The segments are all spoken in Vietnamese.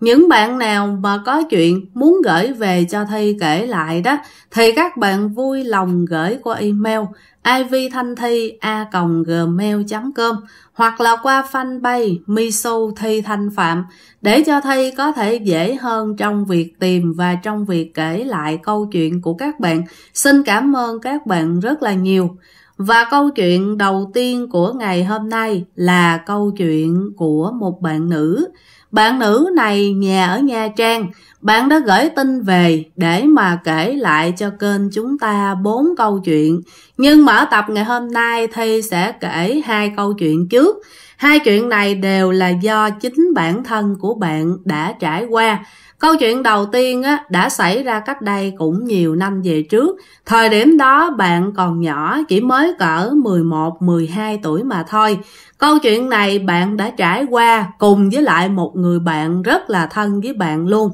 những bạn nào mà có chuyện muốn gửi về cho Thi kể lại đó thì các bạn vui lòng gửi qua email ivthanhthy.gmail.com hoặc là qua fanpage Misu Thi Thanh Phạm để cho Thi có thể dễ hơn trong việc tìm và trong việc kể lại câu chuyện của các bạn. Xin cảm ơn các bạn rất là nhiều. Và câu chuyện đầu tiên của ngày hôm nay là câu chuyện của một bạn nữ bạn nữ này nhà ở Nha Trang, bạn đã gửi tin về để mà kể lại cho kênh chúng ta bốn câu chuyện. Nhưng mở tập ngày hôm nay thì sẽ kể hai câu chuyện trước. Hai chuyện này đều là do chính bản thân của bạn đã trải qua Câu chuyện đầu tiên á, đã xảy ra cách đây cũng nhiều năm về trước. Thời điểm đó bạn còn nhỏ, chỉ mới cỡ 11-12 tuổi mà thôi. Câu chuyện này bạn đã trải qua cùng với lại một người bạn rất là thân với bạn luôn.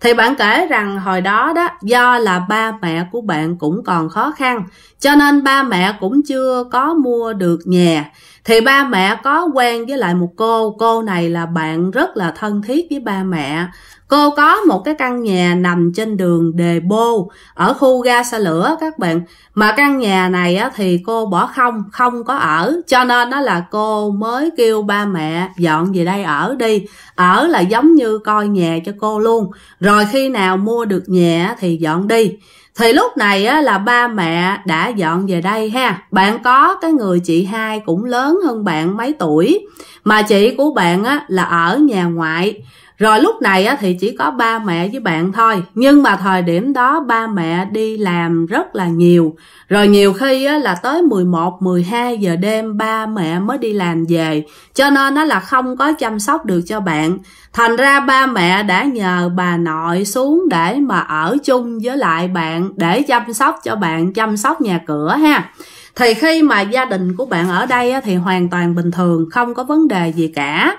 Thì bạn kể rằng hồi đó đó do là ba mẹ của bạn cũng còn khó khăn cho nên ba mẹ cũng chưa có mua được nhà. Thì ba mẹ có quen với lại một cô, cô này là bạn rất là thân thiết với ba mẹ. Cô có một cái căn nhà nằm trên đường Đề Bô ở khu ga xe lửa các bạn. Mà căn nhà này thì cô bỏ không, không có ở. Cho nên đó là cô mới kêu ba mẹ dọn về đây ở đi. Ở là giống như coi nhà cho cô luôn. Rồi khi nào mua được nhà thì dọn đi. Thì lúc này á, là ba mẹ đã dọn về đây ha. Bạn có cái người chị hai cũng lớn hơn bạn mấy tuổi. Mà chị của bạn á, là ở nhà ngoại rồi lúc này thì chỉ có ba mẹ với bạn thôi nhưng mà thời điểm đó ba mẹ đi làm rất là nhiều rồi nhiều khi là tới 11 12 giờ đêm ba mẹ mới đi làm về cho nên nó là không có chăm sóc được cho bạn thành ra ba mẹ đã nhờ bà nội xuống để mà ở chung với lại bạn để chăm sóc cho bạn chăm sóc nhà cửa ha thì khi mà gia đình của bạn ở đây thì hoàn toàn bình thường không có vấn đề gì cả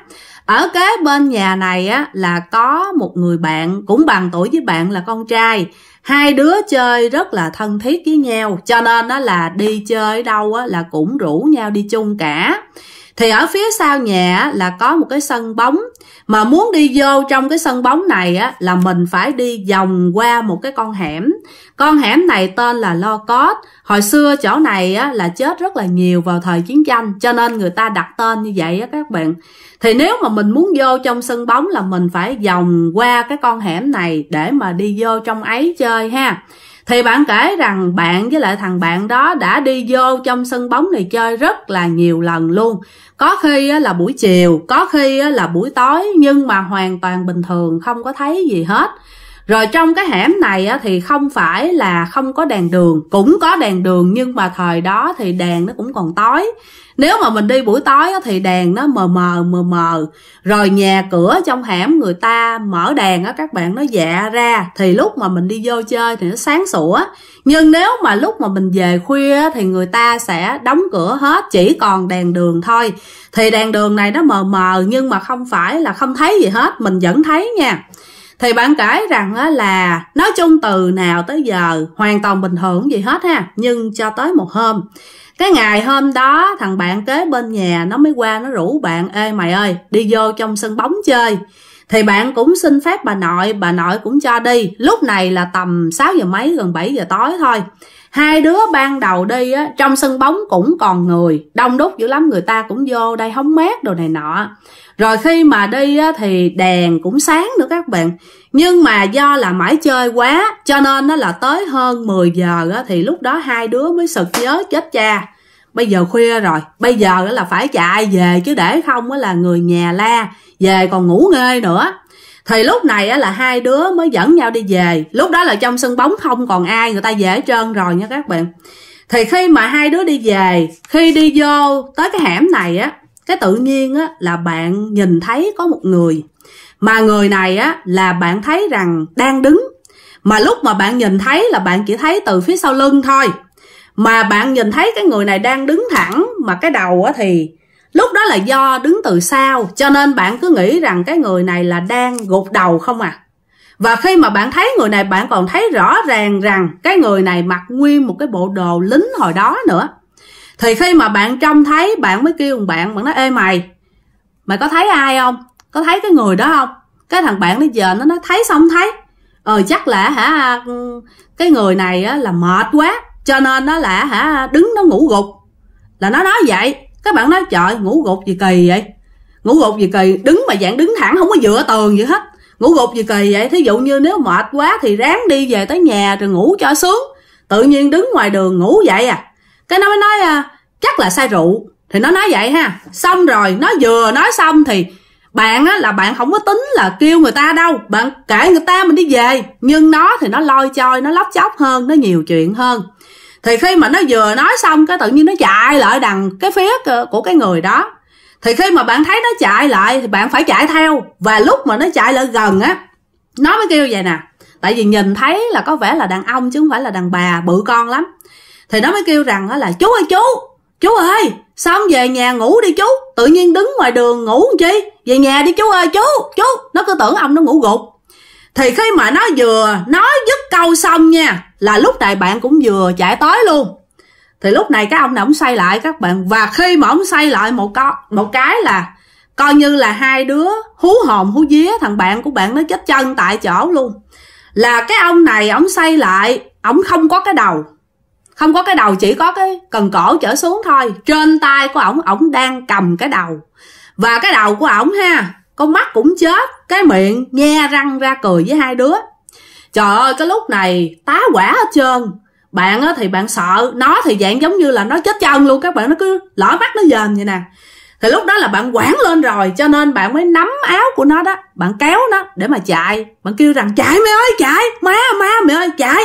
ở kế bên nhà này á là có một người bạn cũng bằng tuổi với bạn là con trai hai đứa chơi rất là thân thiết với nhau cho nên nó là đi chơi đâu á là cũng rủ nhau đi chung cả thì ở phía sau nhà là có một cái sân bóng mà muốn đi vô trong cái sân bóng này á, là mình phải đi vòng qua một cái con hẻm con hẻm này tên là lo cót hồi xưa chỗ này á, là chết rất là nhiều vào thời chiến tranh cho nên người ta đặt tên như vậy á các bạn thì nếu mà mình muốn vô trong sân bóng là mình phải vòng qua cái con hẻm này để mà đi vô trong ấy chơi ha thì bạn kể rằng bạn với lại thằng bạn đó đã đi vô trong sân bóng này chơi rất là nhiều lần luôn có khi là buổi chiều có khi là buổi tối nhưng mà hoàn toàn bình thường không có thấy gì hết rồi trong cái hẻm này thì không phải là không có đèn đường, cũng có đèn đường nhưng mà thời đó thì đèn nó cũng còn tối. Nếu mà mình đi buổi tối thì đèn nó mờ mờ mờ mờ. Rồi nhà cửa trong hẻm người ta mở đèn á các bạn nó dạ ra thì lúc mà mình đi vô chơi thì nó sáng sủa. Nhưng nếu mà lúc mà mình về khuya thì người ta sẽ đóng cửa hết chỉ còn đèn đường thôi. Thì đèn đường này nó mờ mờ nhưng mà không phải là không thấy gì hết, mình vẫn thấy nha thì bạn kể rằng á là nói chung từ nào tới giờ hoàn toàn bình thường gì hết ha nhưng cho tới một hôm cái ngày hôm đó thằng bạn kế bên nhà nó mới qua nó rủ bạn ê mày ơi đi vô trong sân bóng chơi thì bạn cũng xin phép bà nội bà nội cũng cho đi lúc này là tầm 6 giờ mấy gần 7 giờ tối thôi hai đứa ban đầu đi á trong sân bóng cũng còn người đông đúc dữ lắm người ta cũng vô đây hóng mát đồ này nọ rồi khi mà đi á, thì đèn cũng sáng nữa các bạn nhưng mà do là mãi chơi quá cho nên nó là tới hơn 10 giờ á, thì lúc đó hai đứa mới sực nhớ chết cha bây giờ khuya rồi bây giờ là phải chạy về chứ để không á, là người nhà la về còn ngủ nghê nữa thì lúc này á, là hai đứa mới dẫn nhau đi về lúc đó là trong sân bóng không còn ai người ta về hết trơn rồi nha các bạn thì khi mà hai đứa đi về khi đi vô tới cái hẻm này á cái tự nhiên á là bạn nhìn thấy có một người mà người này á là bạn thấy rằng đang đứng mà lúc mà bạn nhìn thấy là bạn chỉ thấy từ phía sau lưng thôi mà bạn nhìn thấy cái người này đang đứng thẳng mà cái đầu á thì lúc đó là do đứng từ sau cho nên bạn cứ nghĩ rằng cái người này là đang gục đầu không à và khi mà bạn thấy người này bạn còn thấy rõ ràng rằng cái người này mặc nguyên một cái bộ đồ lính hồi đó nữa thì khi mà bạn trông thấy bạn mới kêu bạn bạn nói ê mày mày có thấy ai không có thấy cái người đó không cái thằng bạn nó giờ nó nói thấy xong thấy ờ chắc là hả cái người này á, là mệt quá cho nên nó là hả đứng nó ngủ gục là nó nói vậy các bạn nói trời ngủ gục gì kỳ vậy ngủ gục gì kỳ đứng mà dạng đứng thẳng không có dựa tường gì hết ngủ gục gì kỳ vậy thí dụ như nếu mệt quá thì ráng đi về tới nhà rồi ngủ cho sướng tự nhiên đứng ngoài đường ngủ vậy à cái nó mới nói à, chắc là say rượu thì nó nói vậy ha xong rồi nó vừa nói xong thì bạn á là bạn không có tính là kêu người ta đâu bạn kể người ta mình đi về nhưng nó thì nó loi choi nó lóc chóc hơn nó nhiều chuyện hơn thì khi mà nó vừa nói xong cái tự nhiên nó chạy lại đằng cái phía của cái người đó thì khi mà bạn thấy nó chạy lại thì bạn phải chạy theo và lúc mà nó chạy lại gần á nó mới kêu vậy nè tại vì nhìn thấy là có vẻ là đàn ông chứ không phải là đàn bà bự con lắm thì nó mới kêu rằng là chú ơi chú chú ơi xong về nhà ngủ đi chú tự nhiên đứng ngoài đường ngủ làm chi về nhà đi chú ơi chú chú nó cứ tưởng ông nó ngủ gục thì khi mà nó vừa nói dứt câu xong nha là lúc này bạn cũng vừa chạy tới luôn thì lúc này cái ông này ông xoay lại các bạn và khi mà ông xoay lại một co, một cái là coi như là hai đứa hú hồn hú vía thằng bạn của bạn nó chết chân tại chỗ luôn là cái ông này ông xoay lại ông không có cái đầu không có cái đầu chỉ có cái cần cổ trở xuống thôi trên tay của ổng ổng đang cầm cái đầu và cái đầu của ổng ha con mắt cũng chết cái miệng nghe răng ra cười với hai đứa trời ơi cái lúc này tá quả hết trơn bạn thì bạn sợ nó thì dạng giống như là nó chết chân luôn các bạn nó cứ lỡ mắt nó dền vậy nè thì lúc đó là bạn quảng lên rồi cho nên bạn mới nắm áo của nó đó bạn kéo nó để mà chạy bạn kêu rằng chạy mẹ ơi chạy má má mẹ ơi chạy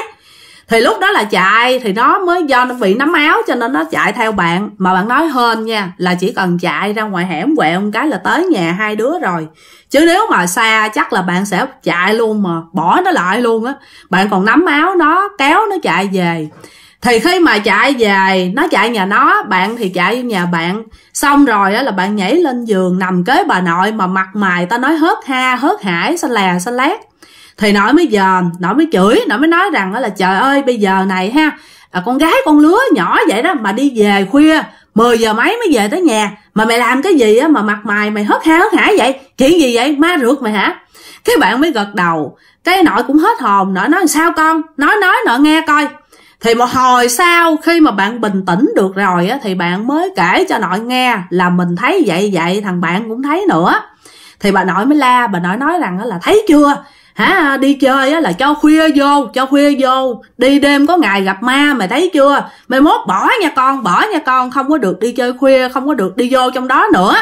thì lúc đó là chạy thì nó mới do nó bị nắm áo cho nên nó chạy theo bạn mà bạn nói hên nha là chỉ cần chạy ra ngoài hẻm quẹo một cái là tới nhà hai đứa rồi chứ nếu mà xa chắc là bạn sẽ chạy luôn mà bỏ nó lại luôn á bạn còn nắm áo nó kéo nó chạy về thì khi mà chạy về nó chạy nhà nó bạn thì chạy nhà bạn xong rồi á là bạn nhảy lên giường nằm kế bà nội mà mặt mày ta nói hớt ha hớt hải xanh là xanh lét thì nội mới dòm nội mới chửi nội mới nói rằng là trời ơi bây giờ này ha à, con gái con lứa nhỏ vậy đó mà đi về khuya 10 giờ mấy mới về tới nhà mà mày làm cái gì á mà mặt mày mày hớt háo hả vậy chuyện gì vậy ma rượt mày hả cái bạn mới gật đầu cái nội cũng hết hồn nội nói sao con nói nói nội nghe coi thì một hồi sau khi mà bạn bình tĩnh được rồi á, thì bạn mới kể cho nội nghe là mình thấy vậy vậy thằng bạn cũng thấy nữa thì bà nội mới la bà nội nói rằng là thấy chưa hả đi chơi á là cho khuya vô cho khuya vô đi đêm có ngày gặp ma mày thấy chưa mày mốt bỏ nha con bỏ nha con không có được đi chơi khuya không có được đi vô trong đó nữa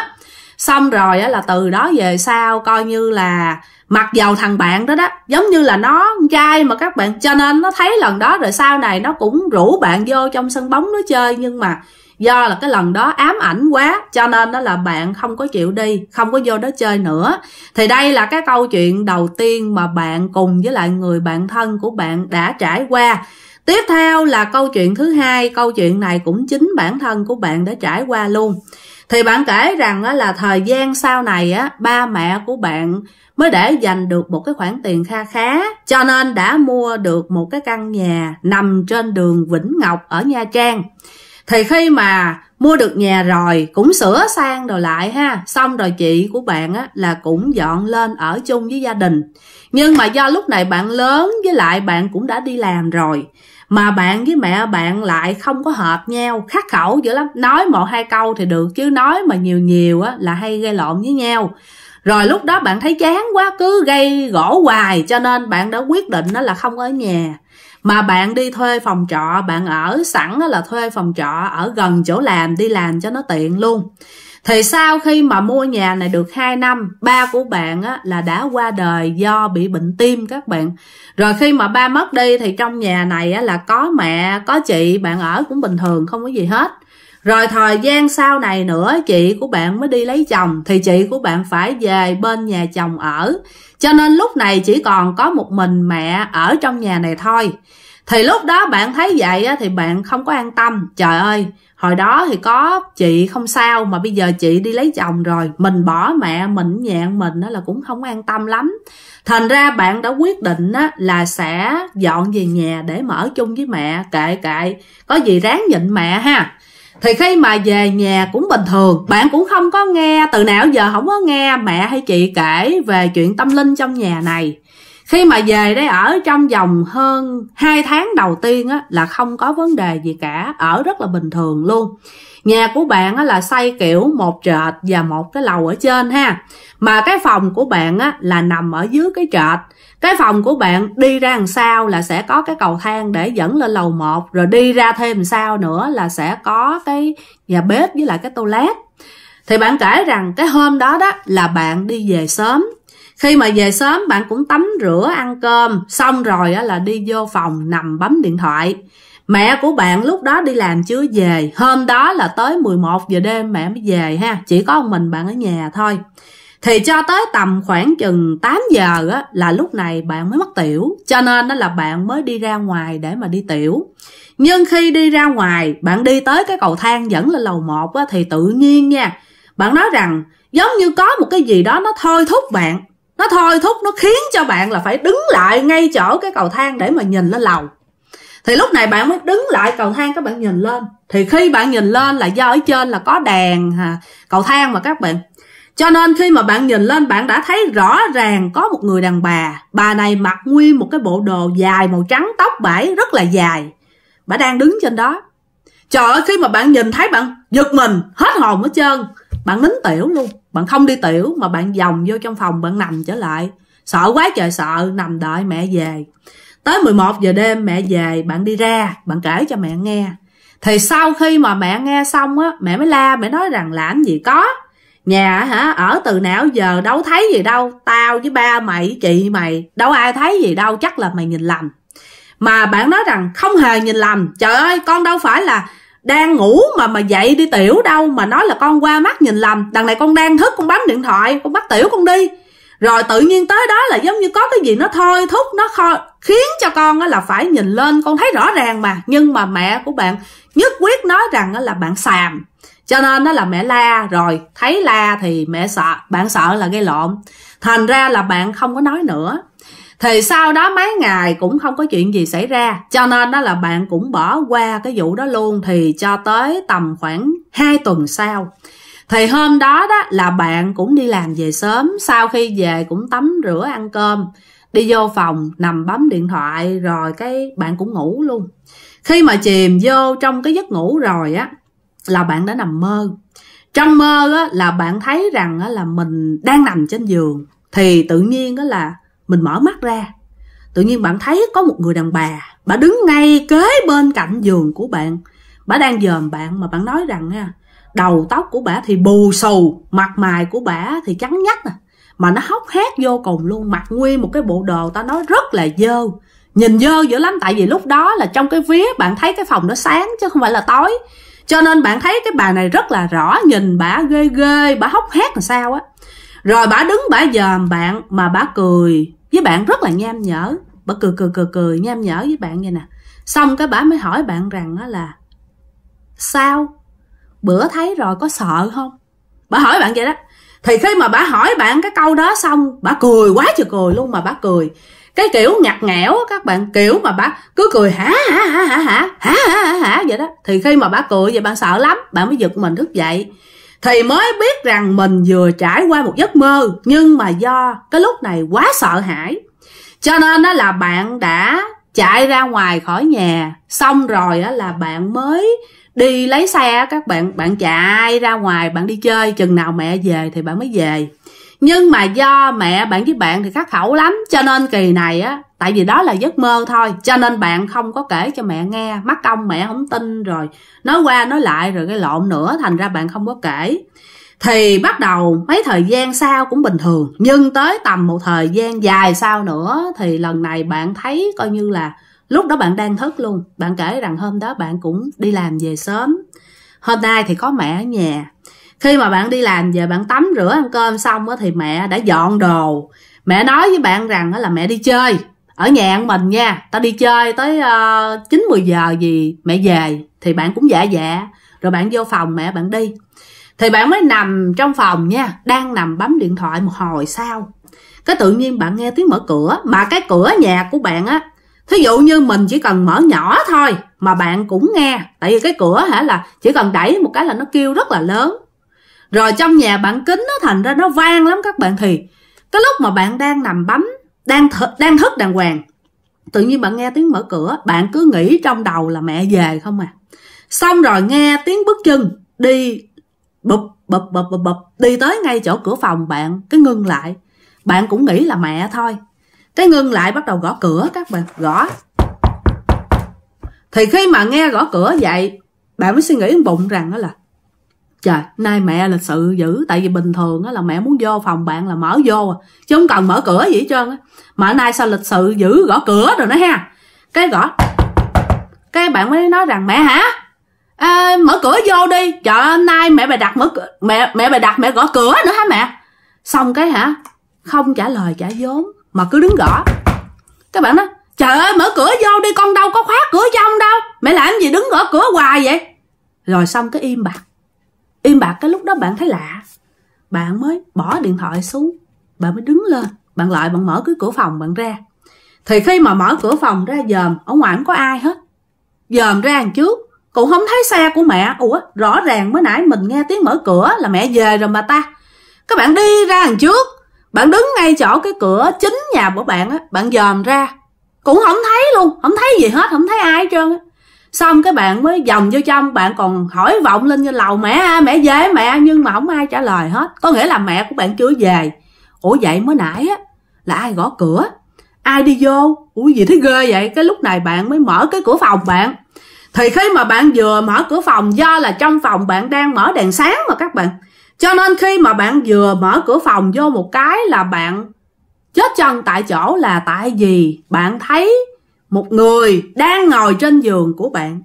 xong rồi á là từ đó về sau coi như là mặc dầu thằng bạn đó đó giống như là nó trai mà các bạn cho nên nó thấy lần đó rồi sau này nó cũng rủ bạn vô trong sân bóng nó chơi nhưng mà do là cái lần đó ám ảnh quá cho nên đó là bạn không có chịu đi không có vô đó chơi nữa thì đây là cái câu chuyện đầu tiên mà bạn cùng với lại người bạn thân của bạn đã trải qua tiếp theo là câu chuyện thứ hai câu chuyện này cũng chính bản thân của bạn đã trải qua luôn thì bạn kể rằng là thời gian sau này á ba mẹ của bạn mới để dành được một cái khoản tiền kha khá cho nên đã mua được một cái căn nhà nằm trên đường Vĩnh Ngọc ở Nha Trang thì khi mà mua được nhà rồi cũng sửa sang rồi lại ha xong rồi chị của bạn á là cũng dọn lên ở chung với gia đình nhưng mà do lúc này bạn lớn với lại bạn cũng đã đi làm rồi mà bạn với mẹ bạn lại không có hợp nhau khắc khẩu dữ lắm nói một hai câu thì được chứ nói mà nhiều nhiều á là hay gây lộn với nhau rồi lúc đó bạn thấy chán quá cứ gây gỗ hoài cho nên bạn đã quyết định đó là không ở nhà mà bạn đi thuê phòng trọ bạn ở sẵn là thuê phòng trọ ở gần chỗ làm đi làm cho nó tiện luôn thì sau khi mà mua nhà này được 2 năm ba của bạn á, là đã qua đời do bị bệnh tim các bạn rồi khi mà ba mất đi thì trong nhà này á, là có mẹ có chị bạn ở cũng bình thường không có gì hết rồi thời gian sau này nữa chị của bạn mới đi lấy chồng thì chị của bạn phải về bên nhà chồng ở cho nên lúc này chỉ còn có một mình mẹ ở trong nhà này thôi thì lúc đó bạn thấy vậy thì bạn không có an tâm trời ơi hồi đó thì có chị không sao mà bây giờ chị đi lấy chồng rồi mình bỏ mẹ mình nhạn mình đó là cũng không an tâm lắm thành ra bạn đã quyết định là sẽ dọn về nhà để mở chung với mẹ kệ kệ có gì ráng nhịn mẹ ha thì khi mà về nhà cũng bình thường bạn cũng không có nghe từ nào giờ không có nghe mẹ hay chị kể về chuyện tâm linh trong nhà này khi mà về đây ở trong vòng hơn 2 tháng đầu tiên á, là không có vấn đề gì cả ở rất là bình thường luôn Nhà của bạn là xây kiểu một trệt và một cái lầu ở trên ha. Mà cái phòng của bạn là nằm ở dưới cái trệt. Cái phòng của bạn đi ra làm sao là sẽ có cái cầu thang để dẫn lên lầu 1 rồi đi ra thêm làm sao nữa là sẽ có cái nhà bếp với lại cái toilet. Thì bạn kể rằng cái hôm đó đó là bạn đi về sớm khi mà về sớm bạn cũng tắm rửa ăn cơm xong rồi là đi vô phòng nằm bấm điện thoại Mẹ của bạn lúc đó đi làm chưa về, hôm đó là tới 11 giờ đêm mẹ mới về ha, chỉ có ông mình bạn ở nhà thôi. Thì cho tới tầm khoảng chừng 8 giờ á, là lúc này bạn mới mất tiểu, cho nên đó là bạn mới đi ra ngoài để mà đi tiểu. Nhưng khi đi ra ngoài, bạn đi tới cái cầu thang dẫn lên lầu 1 á, thì tự nhiên nha, bạn nói rằng giống như có một cái gì đó nó thôi thúc bạn, nó thôi thúc, nó khiến cho bạn là phải đứng lại ngay chỗ cái cầu thang để mà nhìn lên lầu thì lúc này bạn mới đứng lại cầu thang các bạn nhìn lên thì khi bạn nhìn lên là do ở trên là có đèn à, cầu thang mà các bạn cho nên khi mà bạn nhìn lên bạn đã thấy rõ ràng có một người đàn bà bà này mặc nguyên một cái bộ đồ dài màu trắng tóc bãi rất là dài bà đang đứng trên đó trời ơi khi mà bạn nhìn thấy bạn giật mình hết hồn hết trơn bạn nín tiểu luôn bạn không đi tiểu mà bạn vòng vô trong phòng bạn nằm trở lại sợ quá trời sợ nằm đợi mẹ về Tới 11 giờ đêm mẹ về, bạn đi ra, bạn kể cho mẹ nghe. Thì sau khi mà mẹ nghe xong á, mẹ mới la, mẹ nói rằng làm gì có. Nhà hả, ở từ nào giờ đâu thấy gì đâu, tao với ba mày, chị mày, đâu ai thấy gì đâu, chắc là mày nhìn lầm. Mà bạn nói rằng không hề nhìn lầm, trời ơi con đâu phải là đang ngủ mà mà dậy đi tiểu đâu mà nói là con qua mắt nhìn lầm đằng này con đang thức con bấm điện thoại con bắt tiểu con đi rồi tự nhiên tới đó là giống như có cái gì nó thôi thúc nó kho, khiến cho con là phải nhìn lên con thấy rõ ràng mà nhưng mà mẹ của bạn nhất quyết nói rằng là bạn xàm cho nên nó là mẹ la rồi thấy la thì mẹ sợ bạn sợ là gây lộn thành ra là bạn không có nói nữa thì sau đó mấy ngày cũng không có chuyện gì xảy ra cho nên đó là bạn cũng bỏ qua cái vụ đó luôn thì cho tới tầm khoảng 2 tuần sau thì hôm đó đó là bạn cũng đi làm về sớm sau khi về cũng tắm rửa ăn cơm đi vô phòng nằm bấm điện thoại rồi cái bạn cũng ngủ luôn khi mà chìm vô trong cái giấc ngủ rồi á là bạn đã nằm mơ trong mơ á là bạn thấy rằng á là mình đang nằm trên giường thì tự nhiên á là mình mở mắt ra tự nhiên bạn thấy có một người đàn bà bà đứng ngay kế bên cạnh giường của bạn bà đang dòm bạn mà bạn nói rằng ha đầu tóc của bà thì bù xù mặt mày của bà thì trắng nhách à mà nó hốc hét vô cùng luôn mặc nguyên một cái bộ đồ ta nói rất là dơ nhìn dơ dữ lắm tại vì lúc đó là trong cái vía bạn thấy cái phòng nó sáng chứ không phải là tối cho nên bạn thấy cái bà này rất là rõ nhìn bà ghê ghê bà hốc hét làm sao á rồi bà đứng bà dòm bạn mà bà cười với bạn rất là nham nhở bà cười cười cười cười nham nhở với bạn vậy nè xong cái bà mới hỏi bạn rằng đó là sao bữa thấy rồi có sợ không bà hỏi bạn vậy đó thì khi mà bà hỏi bạn cái câu đó xong bà cười quá trời cười luôn mà bà cười cái kiểu ngặt nghẽo các bạn kiểu mà bà cứ cười hả hả hả hả hả hả hả hả vậy đó thì khi mà bà cười vậy bạn sợ lắm bạn mới giật mình thức dậy thì mới biết rằng mình vừa trải qua một giấc mơ nhưng mà do cái lúc này quá sợ hãi cho nên đó là bạn đã chạy ra ngoài khỏi nhà xong rồi đó là bạn mới đi lấy xe các bạn bạn chạy ra ngoài bạn đi chơi chừng nào mẹ về thì bạn mới về nhưng mà do mẹ bạn với bạn thì khắc khẩu lắm cho nên kỳ này á tại vì đó là giấc mơ thôi cho nên bạn không có kể cho mẹ nghe mắc công mẹ không tin rồi nói qua nói lại rồi cái lộn nữa thành ra bạn không có kể thì bắt đầu mấy thời gian sau cũng bình thường nhưng tới tầm một thời gian dài sau nữa thì lần này bạn thấy coi như là lúc đó bạn đang thức luôn bạn kể rằng hôm đó bạn cũng đi làm về sớm hôm nay thì có mẹ ở nhà khi mà bạn đi làm về bạn tắm rửa ăn cơm xong thì mẹ đã dọn đồ mẹ nói với bạn rằng là mẹ đi chơi ở nhà ăn mình nha tao đi chơi tới ờ, chín mười giờ gì mẹ về thì bạn cũng dạ dạ rồi bạn vô phòng mẹ bạn đi thì bạn mới nằm trong phòng nha đang nằm bấm điện thoại một hồi sau cái tự nhiên bạn nghe tiếng mở cửa mà cái cửa nhà của bạn á Thí dụ như mình chỉ cần mở nhỏ thôi mà bạn cũng nghe. Tại vì cái cửa hả là chỉ cần đẩy một cái là nó kêu rất là lớn. Rồi trong nhà bạn kính nó thành ra nó vang lắm các bạn thì cái lúc mà bạn đang nằm bấm, đang th- đang thức đàng hoàng, tự nhiên bạn nghe tiếng mở cửa, bạn cứ nghĩ trong đầu là mẹ về không à. Xong rồi nghe tiếng bước chân đi bụp bụp bụp bụp bụp đi tới ngay chỗ cửa phòng bạn, cái ngưng lại. Bạn cũng nghĩ là mẹ thôi, cái ngưng lại bắt đầu gõ cửa các bạn gõ thì khi mà nghe gõ cửa vậy bạn mới suy nghĩ bụng rằng đó là trời nay mẹ là sự dữ tại vì bình thường á là mẹ muốn vô phòng bạn là mở vô à, chứ không cần mở cửa gì hết trơn á mà nay sao lịch sự dữ gõ cửa rồi nữa ha cái gõ cái bạn mới nói rằng mẹ hả à, mở cửa vô đi trời nay mẹ bà đặt mở cửa mẹ mẹ bà đặt mẹ gõ cửa nữa hả mẹ xong cái hả không trả lời trả vốn mà cứ đứng gõ các bạn nói trời ơi mở cửa vô đi con đâu có khóa cửa trong đâu mẹ làm gì đứng gõ cửa hoài vậy rồi xong cái im bạc, im bạc cái lúc đó bạn thấy lạ bạn mới bỏ điện thoại xuống bạn mới đứng lên bạn lại bạn mở cái cửa phòng bạn ra thì khi mà mở cửa phòng ra dòm ở ngoài không có ai hết dòm ra đằng trước cũng không thấy xe của mẹ ủa rõ ràng mới nãy mình nghe tiếng mở cửa là mẹ về rồi mà ta các bạn đi ra đằng trước bạn đứng ngay chỗ cái cửa chính nhà của bạn á, bạn dòm ra, cũng không thấy luôn, không thấy gì hết, không thấy ai hết trơn á. Xong cái bạn mới dòm vô trong, bạn còn hỏi vọng lên như lầu mẹ mẹ về mẹ nhưng mà không ai trả lời hết. Có nghĩa là mẹ của bạn chưa về. Ủa vậy mới nãy á là ai gõ cửa? Ai đi vô? Ủa gì thấy ghê vậy? Cái lúc này bạn mới mở cái cửa phòng bạn thì khi mà bạn vừa mở cửa phòng do là trong phòng bạn đang mở đèn sáng mà các bạn cho nên khi mà bạn vừa mở cửa phòng vô một cái là bạn chết chân tại chỗ là tại vì bạn thấy một người đang ngồi trên giường của bạn.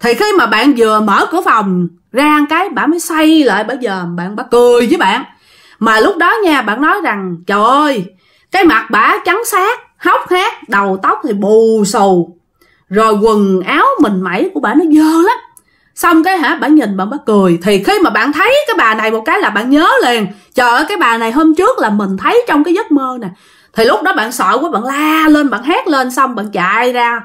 Thì khi mà bạn vừa mở cửa phòng ra cái bạn mới say lại bây giờ bạn bà cười với bạn. Mà lúc đó nha bạn nói rằng trời ơi cái mặt bà trắng xác hốc hác đầu tóc thì bù xù rồi quần áo mình mẩy của bà nó dơ lắm xong cái hả bà nhìn bà bắt cười thì khi mà bạn thấy cái bà này một cái là bạn nhớ liền trời ơi cái bà này hôm trước là mình thấy trong cái giấc mơ nè thì lúc đó bạn sợ quá bạn la lên bạn hét lên xong bạn chạy ra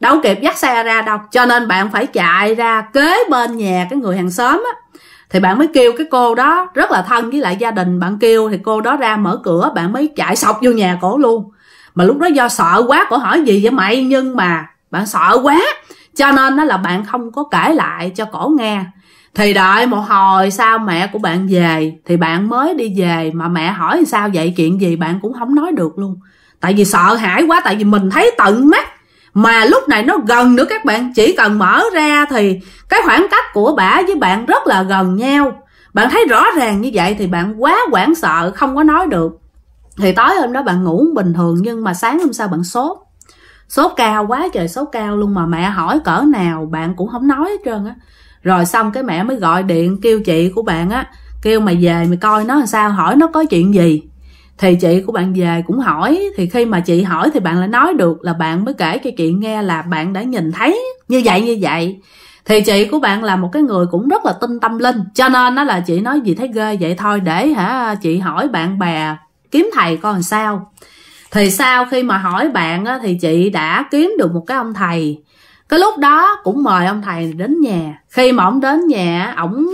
đâu kịp dắt xe ra đâu cho nên bạn phải chạy ra kế bên nhà cái người hàng xóm á thì bạn mới kêu cái cô đó rất là thân với lại gia đình bạn kêu thì cô đó ra mở cửa bạn mới chạy sọc vô nhà cổ luôn mà lúc đó do sợ quá cổ hỏi gì vậy mày nhưng mà bạn sợ quá cho nên nó là bạn không có kể lại cho cổ nghe thì đợi một hồi sau mẹ của bạn về thì bạn mới đi về mà mẹ hỏi sao vậy chuyện gì bạn cũng không nói được luôn tại vì sợ hãi quá tại vì mình thấy tận mắt mà lúc này nó gần nữa các bạn chỉ cần mở ra thì cái khoảng cách của bả với bạn rất là gần nhau bạn thấy rõ ràng như vậy thì bạn quá hoảng sợ không có nói được thì tối hôm đó bạn ngủ bình thường nhưng mà sáng hôm sau bạn sốt sốt cao quá trời sốt cao luôn mà mẹ hỏi cỡ nào bạn cũng không nói hết trơn á rồi xong cái mẹ mới gọi điện kêu chị của bạn á kêu mày về mày coi nó làm sao hỏi nó có chuyện gì thì chị của bạn về cũng hỏi thì khi mà chị hỏi thì bạn lại nói được là bạn mới kể cho chị nghe là bạn đã nhìn thấy như vậy như vậy thì chị của bạn là một cái người cũng rất là tin tâm linh cho nên nó là chị nói gì thấy ghê vậy thôi để hả chị hỏi bạn bè kiếm thầy coi làm sao thì sau khi mà hỏi bạn á, thì chị đã kiếm được một cái ông thầy cái lúc đó cũng mời ông thầy đến nhà khi mà ổng đến nhà ổng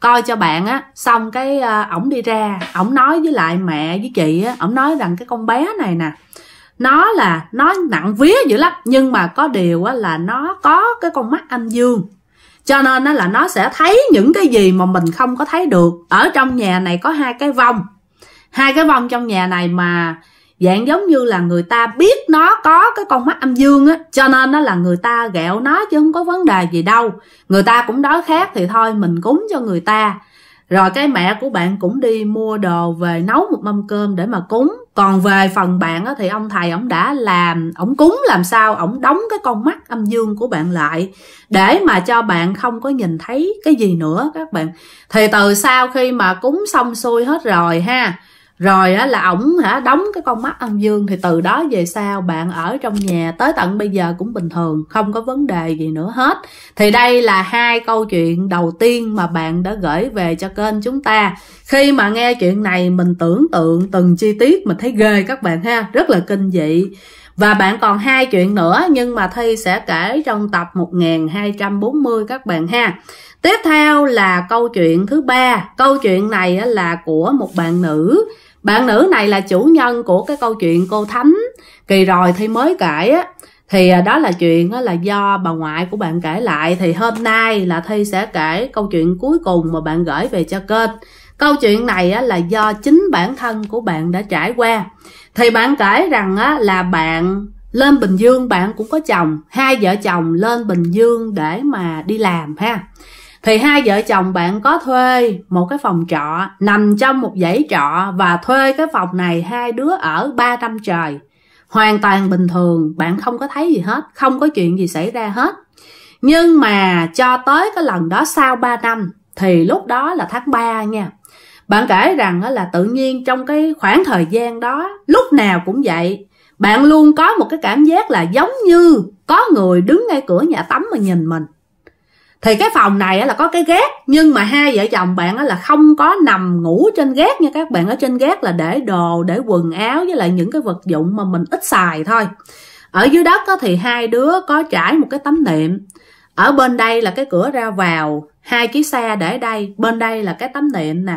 coi cho bạn á xong cái ờ, ổng đi ra ổng nói với lại mẹ với chị á ổng nói rằng cái con bé này nè nó là nó nặng vía dữ lắm nhưng mà có điều á là nó có cái con mắt âm dương cho nên á là nó sẽ thấy những cái gì mà mình không có thấy được ở trong nhà này có hai cái vong hai cái vong trong nhà này mà dạng giống như là người ta biết nó có cái con mắt âm dương á cho nên nó là người ta ghẹo nó chứ không có vấn đề gì đâu người ta cũng đói khát thì thôi mình cúng cho người ta rồi cái mẹ của bạn cũng đi mua đồ về nấu một mâm cơm để mà cúng còn về phần bạn á, thì ông thầy ổng đã làm ổng cúng làm sao ổng đóng cái con mắt âm dương của bạn lại để mà cho bạn không có nhìn thấy cái gì nữa các bạn thì từ sau khi mà cúng xong xuôi hết rồi ha rồi á là ổng hả đóng cái con mắt âm dương thì từ đó về sau bạn ở trong nhà tới tận bây giờ cũng bình thường không có vấn đề gì nữa hết thì đây là hai câu chuyện đầu tiên mà bạn đã gửi về cho kênh chúng ta khi mà nghe chuyện này mình tưởng tượng từng chi tiết mình thấy ghê các bạn ha rất là kinh dị và bạn còn hai chuyện nữa nhưng mà Thi sẽ kể trong tập 1240 các bạn ha. Tiếp theo là câu chuyện thứ ba. Câu chuyện này là của một bạn nữ. Bạn nữ này là chủ nhân của cái câu chuyện cô Thánh. Kỳ rồi thì mới kể á. Thì à, đó là chuyện là do bà ngoại của bạn kể lại. Thì hôm nay là Thi sẽ kể câu chuyện cuối cùng mà bạn gửi về cho kênh. Câu chuyện này là do chính bản thân của bạn đã trải qua. Thì bạn kể rằng là bạn lên Bình Dương bạn cũng có chồng. Hai vợ chồng lên Bình Dương để mà đi làm ha thì hai vợ chồng bạn có thuê một cái phòng trọ nằm trong một dãy trọ và thuê cái phòng này hai đứa ở 3 năm trời. Hoàn toàn bình thường, bạn không có thấy gì hết, không có chuyện gì xảy ra hết. Nhưng mà cho tới cái lần đó sau 3 năm thì lúc đó là tháng 3 nha. Bạn kể rằng là tự nhiên trong cái khoảng thời gian đó lúc nào cũng vậy, bạn luôn có một cái cảm giác là giống như có người đứng ngay cửa nhà tắm mà nhìn mình thì cái phòng này là có cái gác nhưng mà hai vợ chồng bạn là không có nằm ngủ trên gác nha các bạn ở trên gác là để đồ để quần áo với lại những cái vật dụng mà mình ít xài thôi ở dưới đất thì hai đứa có trải một cái tấm nệm ở bên đây là cái cửa ra vào hai chiếc xe để đây bên đây là cái tấm nệm nè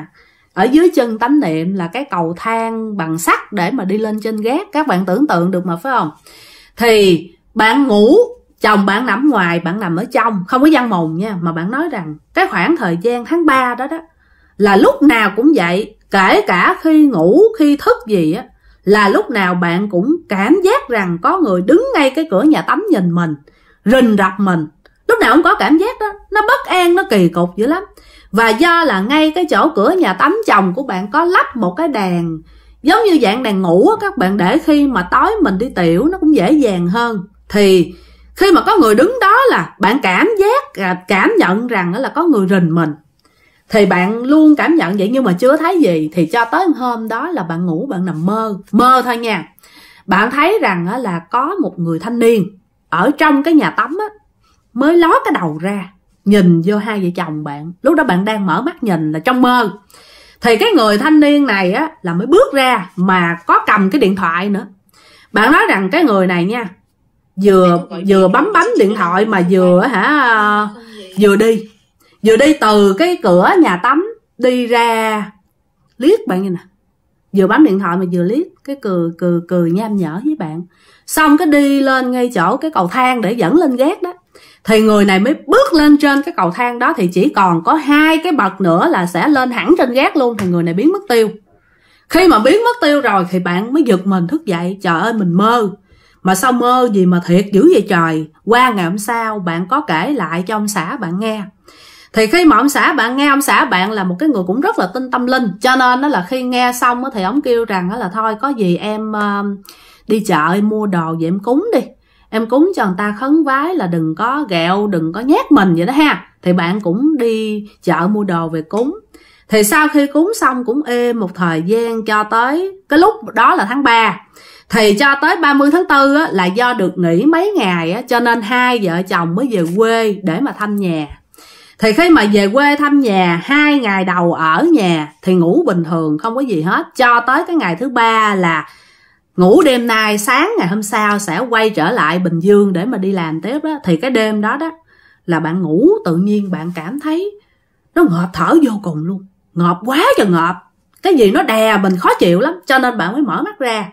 ở dưới chân tấm nệm là cái cầu thang bằng sắt để mà đi lên trên gác các bạn tưởng tượng được mà phải không thì bạn ngủ chồng bạn nằm ngoài bạn nằm ở trong không có văn mồm nha mà bạn nói rằng cái khoảng thời gian tháng 3 đó đó là lúc nào cũng vậy kể cả khi ngủ khi thức gì á là lúc nào bạn cũng cảm giác rằng có người đứng ngay cái cửa nhà tắm nhìn mình rình rập mình lúc nào cũng có cảm giác đó nó bất an nó kỳ cục dữ lắm và do là ngay cái chỗ cửa nhà tắm chồng của bạn có lắp một cái đèn giống như dạng đèn ngủ á các bạn để khi mà tối mình đi tiểu nó cũng dễ dàng hơn thì khi mà có người đứng đó là bạn cảm giác à, cảm nhận rằng là có người rình mình thì bạn luôn cảm nhận vậy nhưng mà chưa thấy gì thì cho tới hôm đó là bạn ngủ bạn nằm mơ mơ thôi nha bạn thấy rằng là có một người thanh niên ở trong cái nhà tắm á mới ló cái đầu ra nhìn vô hai vợ chồng bạn lúc đó bạn đang mở mắt nhìn là trong mơ thì cái người thanh niên này á là mới bước ra mà có cầm cái điện thoại nữa bạn nói rằng cái người này nha vừa vừa bấm bấm điện thoại mà vừa hả vừa đi vừa đi từ cái cửa nhà tắm đi ra liếc bạn như nè vừa bấm điện thoại mà vừa liếc cái cười cười cười nham nhở với bạn xong cái đi lên ngay chỗ cái cầu thang để dẫn lên gác đó thì người này mới bước lên trên cái cầu thang đó thì chỉ còn có hai cái bậc nữa là sẽ lên hẳn trên gác luôn thì người này biến mất tiêu khi mà biến mất tiêu rồi thì bạn mới giật mình thức dậy trời ơi mình mơ mà sao mơ gì mà thiệt dữ vậy trời Qua ngày hôm sau bạn có kể lại cho ông xã bạn nghe Thì khi mà ông xã bạn nghe Ông xã bạn là một cái người cũng rất là tin tâm linh Cho nên đó là khi nghe xong Thì ông kêu rằng đó là thôi có gì em Đi chợ em mua đồ về em cúng đi Em cúng cho người ta khấn vái là đừng có gẹo Đừng có nhát mình vậy đó ha Thì bạn cũng đi chợ mua đồ về cúng thì sau khi cúng xong cũng êm một thời gian cho tới cái lúc đó là tháng 3 thì cho tới 30 tháng 4 á, là do được nghỉ mấy ngày á, cho nên hai vợ chồng mới về quê để mà thăm nhà thì khi mà về quê thăm nhà hai ngày đầu ở nhà thì ngủ bình thường không có gì hết cho tới cái ngày thứ ba là ngủ đêm nay sáng ngày hôm sau sẽ quay trở lại bình dương để mà đi làm tiếp đó thì cái đêm đó đó là bạn ngủ tự nhiên bạn cảm thấy nó ngợp thở vô cùng luôn ngợp quá trời ngợp cái gì nó đè mình khó chịu lắm cho nên bạn mới mở mắt ra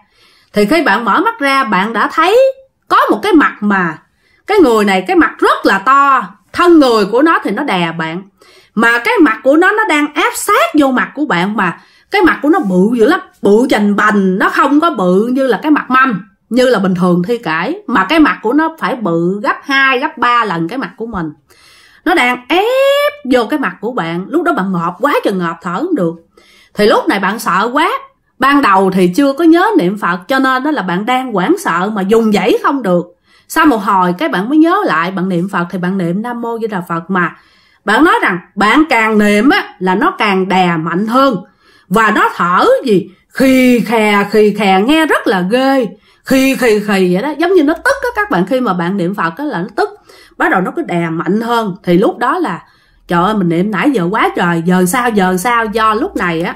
thì khi bạn mở mắt ra bạn đã thấy có một cái mặt mà cái người này cái mặt rất là to thân người của nó thì nó đè bạn mà cái mặt của nó nó đang áp sát vô mặt của bạn mà cái mặt của nó bự dữ lắm bự chành bành nó không có bự như là cái mặt mâm như là bình thường thi cãi mà cái mặt của nó phải bự gấp 2, gấp 3 lần cái mặt của mình nó đang ép vô cái mặt của bạn lúc đó bạn ngọt quá chừng ngọt thở không được thì lúc này bạn sợ quá ban đầu thì chưa có nhớ niệm phật cho nên đó là bạn đang hoảng sợ mà dùng dãy không được sau một hồi cái bạn mới nhớ lại bạn niệm phật thì bạn niệm nam mô di đà phật mà bạn nói rằng bạn càng niệm á là nó càng đè mạnh hơn và nó thở gì khì khè khì khè nghe rất là ghê khì khì khì vậy đó giống như nó tức á các bạn khi mà bạn niệm phật á là nó tức bắt đầu nó cứ đè mạnh hơn thì lúc đó là trời ơi mình niệm nãy giờ quá trời giờ sao giờ sao do lúc này á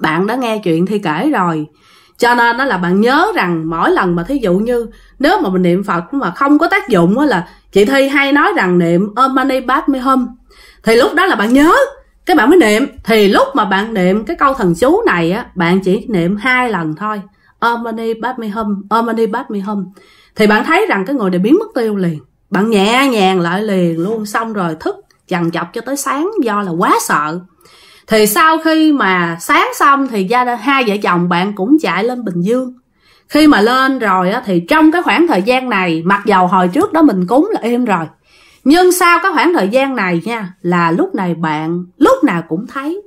bạn đã nghe chuyện thi kể rồi cho nên đó là bạn nhớ rằng mỗi lần mà thí dụ như nếu mà mình niệm phật mà không có tác dụng á là chị thi hay nói rằng niệm om mani padme hum thì lúc đó là bạn nhớ cái bạn mới niệm thì lúc mà bạn niệm cái câu thần chú này á bạn chỉ niệm hai lần thôi om mani padme hum om mani padme hum thì bạn thấy rằng cái người này biến mất tiêu liền bạn nhẹ nhàng lại liền luôn xong rồi thức chằn chọc cho tới sáng do là quá sợ thì sau khi mà sáng xong thì gia đình hai vợ chồng bạn cũng chạy lên bình dương khi mà lên rồi á, thì trong cái khoảng thời gian này mặc dầu hồi trước đó mình cúng là êm rồi nhưng sau cái khoảng thời gian này nha là lúc này bạn lúc nào cũng thấy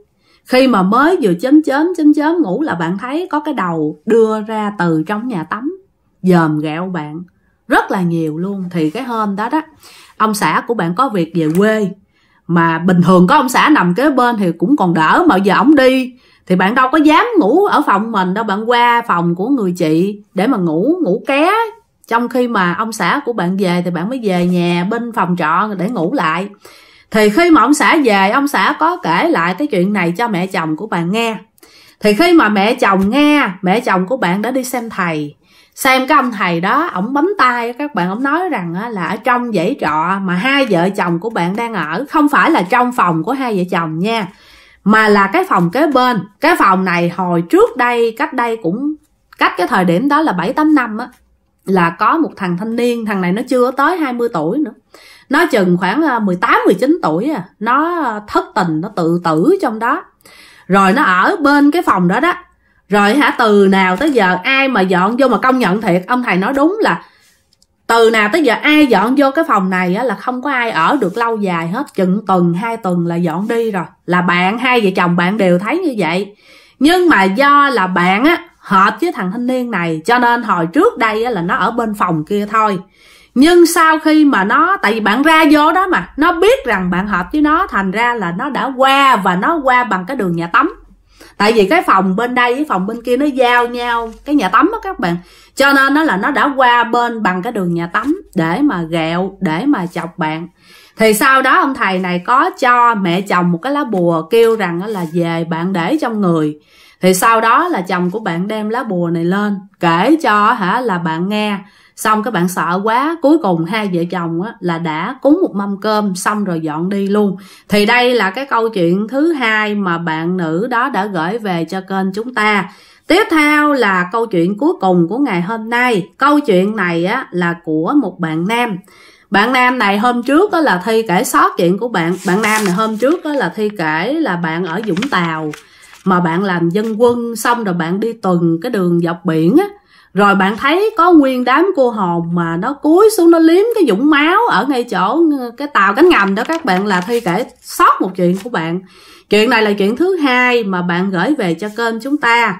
khi mà mới vừa chấm chớm chấm chớm ngủ là bạn thấy có cái đầu đưa ra từ trong nhà tắm dòm gẹo bạn rất là nhiều luôn thì cái hôm đó đó ông xã của bạn có việc về quê mà bình thường có ông xã nằm kế bên thì cũng còn đỡ mà giờ ổng đi thì bạn đâu có dám ngủ ở phòng mình đâu bạn qua phòng của người chị để mà ngủ ngủ ké trong khi mà ông xã của bạn về thì bạn mới về nhà bên phòng trọ để ngủ lại thì khi mà ông xã về ông xã có kể lại cái chuyện này cho mẹ chồng của bạn nghe thì khi mà mẹ chồng nghe mẹ chồng của bạn đã đi xem thầy xem cái ông thầy đó ổng bấm tay các bạn ổng nói rằng là ở trong dãy trọ mà hai vợ chồng của bạn đang ở không phải là trong phòng của hai vợ chồng nha mà là cái phòng kế bên cái phòng này hồi trước đây cách đây cũng cách cái thời điểm đó là bảy tám năm á là có một thằng thanh niên thằng này nó chưa tới 20 tuổi nữa nó chừng khoảng 18 ờ, 19 tuổi à nó thất tình nó tự tử trong đó rồi nó ở bên cái phòng đó đó rồi hả từ nào tới giờ ai mà dọn vô mà công nhận thiệt ông thầy nói đúng là từ nào tới giờ ai dọn vô cái phòng này á, là không có ai ở được lâu dài hết chừng tuần hai tuần là dọn đi rồi là bạn hai vợ chồng bạn đều thấy như vậy nhưng mà do là bạn á hợp với thằng thanh niên này cho nên hồi trước đây á, là nó ở bên phòng kia thôi nhưng sau khi mà nó tại vì bạn ra vô đó mà nó biết rằng bạn hợp với nó thành ra là nó đã qua và nó qua bằng cái đường nhà tắm tại vì cái phòng bên đây với phòng bên kia nó giao nhau cái nhà tắm đó các bạn cho nên nó là nó đã qua bên bằng cái đường nhà tắm để mà ghẹo để mà chọc bạn thì sau đó ông thầy này có cho mẹ chồng một cái lá bùa kêu rằng là về bạn để trong người thì sau đó là chồng của bạn đem lá bùa này lên kể cho hả là bạn nghe xong các bạn sợ quá cuối cùng hai vợ chồng á, là đã cúng một mâm cơm xong rồi dọn đi luôn thì đây là cái câu chuyện thứ hai mà bạn nữ đó đã gửi về cho kênh chúng ta tiếp theo là câu chuyện cuối cùng của ngày hôm nay câu chuyện này á, là của một bạn nam bạn nam này hôm trước đó là thi kể xót chuyện của bạn bạn nam này hôm trước đó là thi kể là bạn ở vũng tàu mà bạn làm dân quân xong rồi bạn đi tuần cái đường dọc biển á rồi bạn thấy có nguyên đám cô hồn mà nó cúi xuống nó liếm cái dũng máu ở ngay chỗ ờ, cái tàu cánh ngầm đó các bạn là thi kể sót một chuyện của bạn chuyện này là chuyện thứ hai mà bạn gửi về cho kênh chúng ta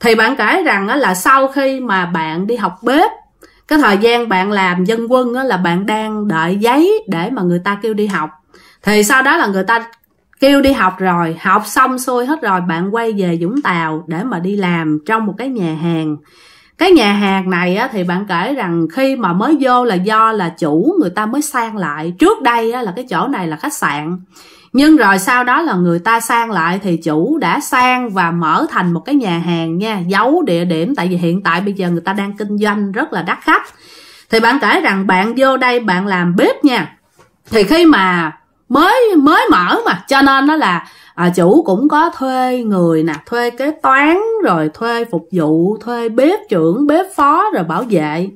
thì bạn kể rằng là sau khi mà bạn đi học bếp cái thời gian bạn làm dân quân là bạn đang đợi giấy để mà người ta kêu đi học thì sau đó là người ta kêu đi học rồi học xong xuôi hết rồi bạn quay về vũng tàu để mà đi làm trong một cái nhà hàng cái nhà hàng này á, thì bạn kể rằng khi mà mới vô là do là chủ người ta mới sang lại trước đây á, là cái chỗ này là khách sạn nhưng rồi sau đó là người ta sang lại thì chủ đã sang và mở thành một cái nhà hàng nha giấu địa điểm tại vì hiện tại bây giờ người ta đang kinh doanh rất là đắt khách thì bạn kể rằng bạn vô đây bạn làm bếp nha thì khi mà mới mới mở mà cho nên nó là à, chủ cũng có thuê người nè thuê kế toán rồi thuê phục vụ thuê bếp trưởng bếp phó rồi bảo vệ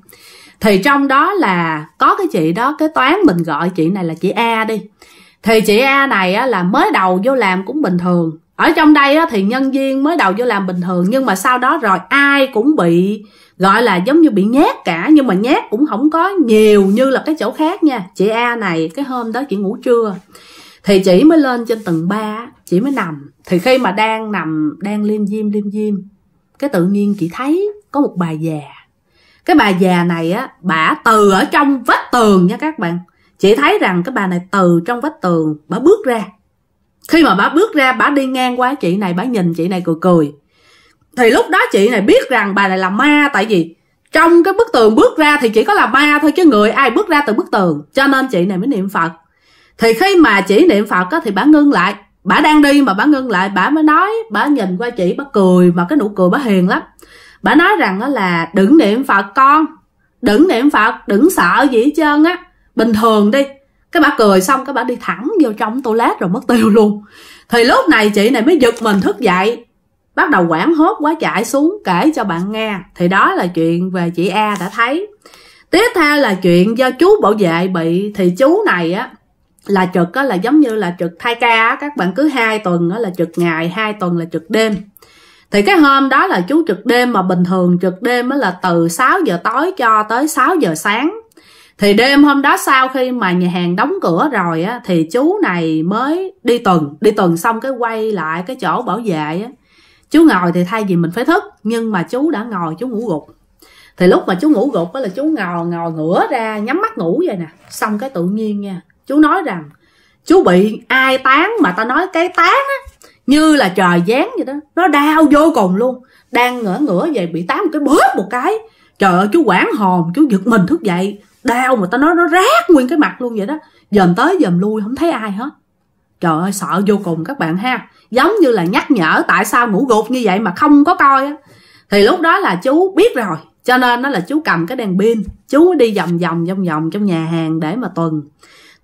thì trong đó là có cái chị đó kế toán mình gọi chị này là chị a đi thì chị a này á, là mới đầu vô làm cũng bình thường ở trong đây á, thì nhân viên mới đầu vô làm bình thường nhưng mà sau đó rồi ai cũng bị gọi là giống như bị nhát cả nhưng mà nhát cũng không có nhiều như là cái chỗ khác nha chị a này cái hôm đó chị ngủ trưa thì chỉ mới lên trên tầng 3 chỉ mới nằm thì khi mà đang nằm đang liêm diêm liêm diêm cái tự nhiên chị thấy có một bà già cái bà già này á bà từ ở trong vách tường nha các bạn chị thấy rằng cái bà này từ trong vách tường bà bước ra khi mà bà bước ra bà đi ngang qua chị này bà nhìn chị này cười cười thì lúc đó chị này biết rằng bà này là ma tại vì trong cái bức tường bước ra thì chỉ có là ma thôi chứ người ai bước ra từ bức tường cho nên chị này mới niệm phật thì khi mà chỉ niệm phật á, thì bà ngưng lại bà đang đi mà bà ngưng lại bà mới nói bà nhìn qua chị bà cười mà cái nụ cười bà hiền lắm bà nói rằng đó là đừng niệm phật con đừng niệm phật đừng sợ gì hết trơn á bình thường đi cái bà cười xong cái bà đi thẳng vô trong toilet rồi mất tiêu luôn thì lúc này chị này mới giật mình thức dậy bắt đầu quảng hốt quá chạy xuống kể cho bạn nghe thì đó là chuyện về chị a đã thấy tiếp theo là chuyện do chú bảo vệ bị thì chú này á là trực đó là giống như là trực thai ca á các bạn cứ hai tuần đó là trực ngày hai tuần là trực đêm thì cái hôm đó là chú trực đêm mà bình thường trực đêm đó là từ 6 giờ tối cho tới 6 giờ sáng thì đêm hôm đó sau khi mà nhà hàng đóng cửa rồi á thì chú này mới đi tuần đi tuần xong cái quay lại cái chỗ bảo vệ á chú ngồi thì thay vì mình phải thức nhưng mà chú đã ngồi chú ngủ gục thì lúc mà chú ngủ gục á là chú ngồi ngồi ngửa ra nhắm mắt ngủ vậy nè xong cái tự nhiên nha chú nói rằng chú bị ai tán mà ta nói cái tán á như là trời giáng vậy đó nó đau vô cùng luôn đang ngỡ ngửa về bị tán một cái bớt một cái trời ơi chú quản hồn chú giật mình thức dậy đau mà ta nói nó rát nguyên cái mặt luôn vậy đó dòm tới dòm lui không thấy ai hết trời ơi sợ vô cùng các bạn ha giống như là nhắc nhở tại sao ngủ gục như vậy mà không có coi á thì lúc đó là chú biết rồi cho nên nó là chú cầm cái đèn pin chú đi vòng vòng vòng vòng trong nhà hàng để mà tuần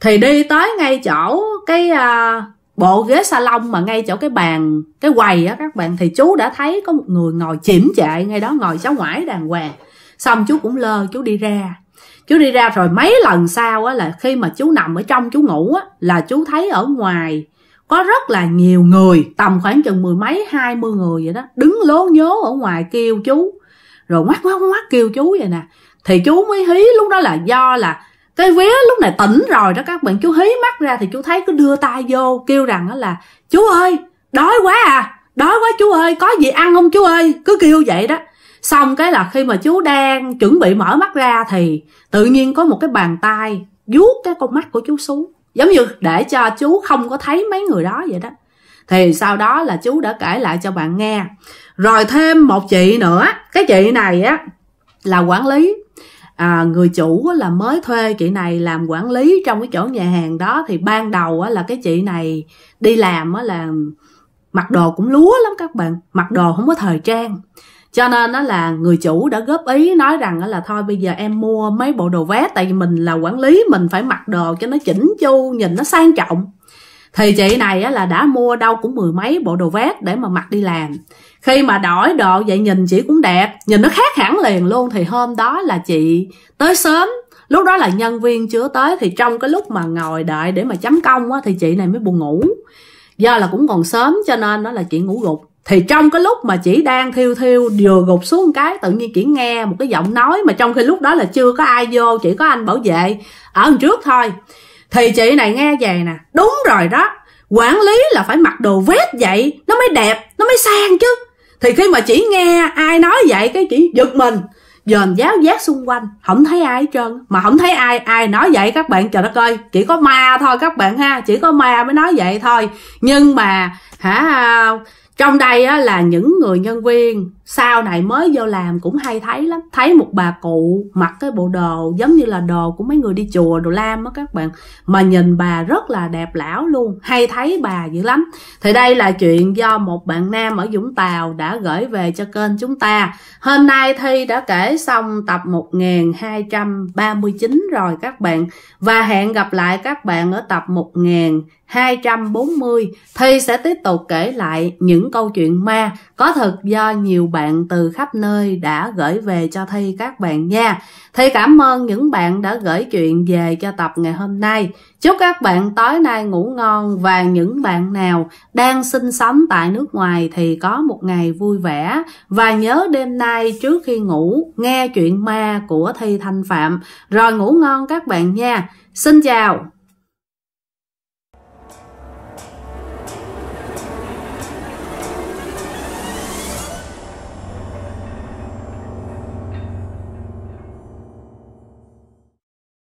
thì đi tới ngay chỗ cái à, bộ ghế salon mà ngay chỗ cái bàn cái quầy á các bạn thì chú đã thấy có một người ngồi chỉm chệ ngay đó ngồi sáu ngoại đàng hoàng xong chú cũng lơ chú đi ra chú đi ra rồi mấy lần sau á là khi mà chú nằm ở trong chú ngủ á là chú thấy ở ngoài có rất là nhiều người tầm khoảng chừng mười mấy hai mươi người vậy đó đứng lố nhố ở ngoài kêu chú rồi ngoắc ngoắc ngoắc kêu chú vậy nè thì chú mới hí lúc đó là do là cái vé lúc này tỉnh rồi đó các bạn chú hí mắt ra thì chú thấy cứ đưa tay vô kêu rằng là chú ơi đói quá à đói quá chú ơi có gì ăn không chú ơi cứ kêu vậy đó xong cái là khi mà chú đang chuẩn bị mở mắt ra thì tự nhiên có một cái bàn tay vuốt cái con mắt của chú xuống giống như để cho chú không có thấy mấy người đó vậy đó thì sau đó là chú đã kể lại cho bạn nghe rồi thêm một chị nữa cái chị này á là quản lý à, người chủ là mới thuê chị này làm quản lý trong cái chỗ nhà hàng đó thì ban đầu là cái chị này đi làm là mặc đồ cũng lúa lắm các bạn mặc đồ không có thời trang cho nên nó là người chủ đã góp ý nói rằng là thôi bây giờ em mua mấy bộ đồ vest tại vì mình là quản lý mình phải mặc đồ cho nó chỉnh chu nhìn nó sang trọng thì chị này á, là đã mua đâu cũng mười mấy bộ đồ vest để mà mặc đi làm khi mà đổi đồ vậy nhìn chị cũng đẹp nhìn nó khác hẳn liền luôn thì hôm đó là chị tới sớm lúc đó là nhân viên chưa tới thì trong cái lúc mà ngồi đợi để mà chấm công á, thì chị này mới buồn ngủ do là cũng còn sớm cho nên nó là chị ngủ gục thì trong cái lúc mà chị đang thiêu thiêu vừa gục xuống cái tự nhiên chị nghe một cái giọng nói mà trong khi lúc đó là chưa có ai vô chỉ có anh bảo vệ ở trước thôi thì chị này nghe về nè Đúng rồi đó Quản lý là phải mặc đồ vest vậy Nó mới đẹp Nó mới sang chứ Thì khi mà chỉ nghe ai nói vậy Cái chị giật mình dòm giáo giác xung quanh không thấy ai hết trơn mà không thấy ai ai nói vậy các bạn trời đất ơi chỉ có ma thôi các bạn ha chỉ có ma mới nói vậy thôi nhưng mà hả trong đây á, là những người nhân viên sau này mới vô làm cũng hay thấy lắm thấy một bà cụ mặc cái bộ đồ giống như là đồ của mấy người đi chùa đồ lam á các bạn mà nhìn bà rất là đẹp lão luôn hay thấy bà dữ lắm thì đây là chuyện do một bạn nam ở Vũng Tàu đã gửi về cho kênh chúng ta hôm nay Thi đã kể xong tập 1239 rồi các bạn và hẹn gặp lại các bạn ở tập 1000 240 Thi sẽ tiếp tục kể lại những câu chuyện ma có thật do nhiều bạn bạn từ khắp nơi đã gửi về cho Thi các bạn nha. Thi cảm ơn những bạn đã gửi chuyện về cho tập ngày hôm nay. Chúc các bạn tối nay ngủ ngon và những bạn nào đang sinh sống tại nước ngoài thì có một ngày vui vẻ. Và nhớ đêm nay trước khi ngủ nghe chuyện ma của Thi Thanh Phạm. Rồi ngủ ngon các bạn nha. Xin chào!